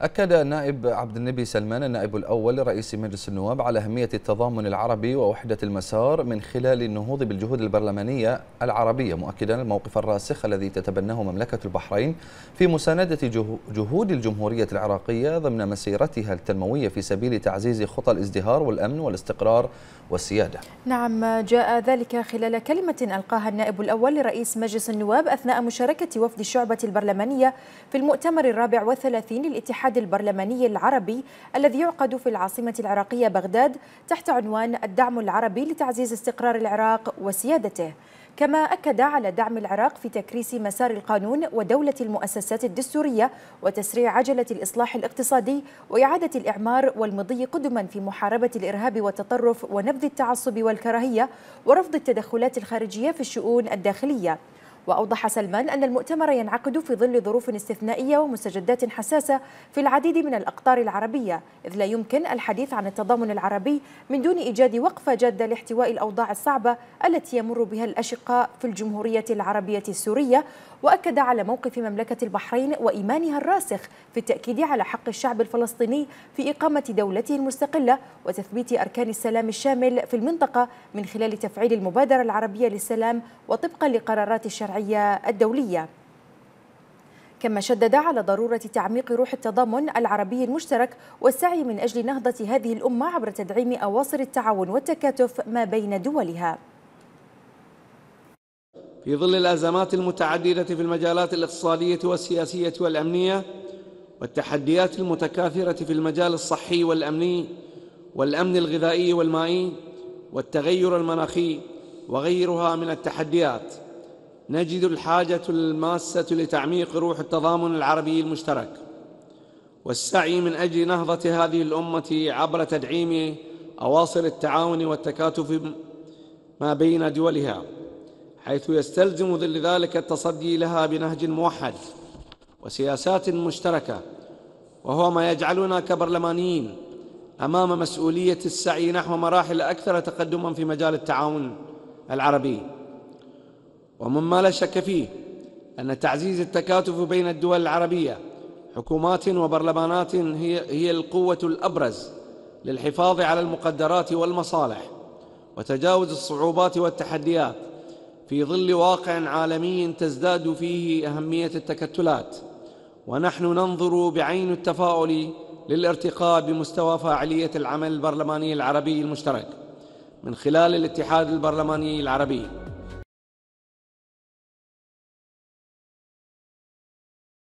أكد النائب عبد النبي سلمان النائب الأول لرئيس مجلس النواب على أهمية التضامن العربي ووحدة المسار من خلال النهوض بالجهود البرلمانية العربية مؤكدا الموقف الراسخ الذي تتبناه مملكة البحرين في مساندة جهود الجمهورية العراقية ضمن مسيرتها التنموية في سبيل تعزيز خطى الازدهار والأمن والاستقرار والسيادة نعم جاء ذلك خلال كلمة ألقاها النائب الأول لرئيس مجلس النواب أثناء مشاركة وفد الشعبة البرلمانية في المؤتمر الرابع والثلاثين للاتحاد الاتحاد البرلماني العربي الذي يعقد في العاصمة العراقية بغداد تحت عنوان الدعم العربي لتعزيز استقرار العراق وسيادته كما أكد على دعم العراق في تكريس مسار القانون ودولة المؤسسات الدستورية وتسريع عجلة الإصلاح الاقتصادي وإعادة الإعمار والمضي قدما في محاربة الإرهاب والتطرف ونبذ التعصب والكراهية ورفض التدخلات الخارجية في الشؤون الداخلية وأوضح سلمان أن المؤتمر ينعقد في ظل ظروف استثنائية ومستجدات حساسة في العديد من الأقطار العربية إذ لا يمكن الحديث عن التضامن العربي من دون إيجاد وقفة جادة لاحتواء الأوضاع الصعبة التي يمر بها الأشقاء في الجمهورية العربية السورية وأكد على موقف مملكة البحرين وإيمانها الراسخ في التأكيد على حق الشعب الفلسطيني في إقامة دولته المستقلة وتثبيت أركان السلام الشامل في المنطقة من خلال تفعيل المبادرة العربية للسلام وطبقا لقرارات الشرعية الوضعية الدولية كما شدد على ضرورة تعميق روح التضامن العربي المشترك والسعي من أجل نهضة هذه الأمة عبر تدعيم أواصر التعاون والتكاتف ما بين دولها في ظل الأزمات المتعددة في المجالات الاقتصادية والسياسية والأمنية والتحديات المتكاثرة في المجال الصحي والأمني والأمن الغذائي والمائي والتغير المناخي وغيرها من التحديات نجد الحاجة الماسة لتعميق روح التضامن العربي المشترك والسعي من أجل نهضة هذه الأمة عبر تدعيم أواصر التعاون والتكاتف ما بين دولها حيث يستلزم ذلك التصدي لها بنهج موحد وسياسات مشتركة وهو ما يجعلنا كبرلمانيين أمام مسؤولية السعي نحو مراحل أكثر تقدما في مجال التعاون العربي ومما لا شك فيه أن تعزيز التكاتف بين الدول العربية حكومات وبرلمانات هي, هي القوة الأبرز للحفاظ على المقدرات والمصالح وتجاوز الصعوبات والتحديات في ظل واقع عالمي تزداد فيه أهمية التكتلات ونحن ننظر بعين التفاؤل للارتقاء بمستوى فاعلية العمل البرلماني العربي المشترك من خلال الاتحاد البرلماني العربي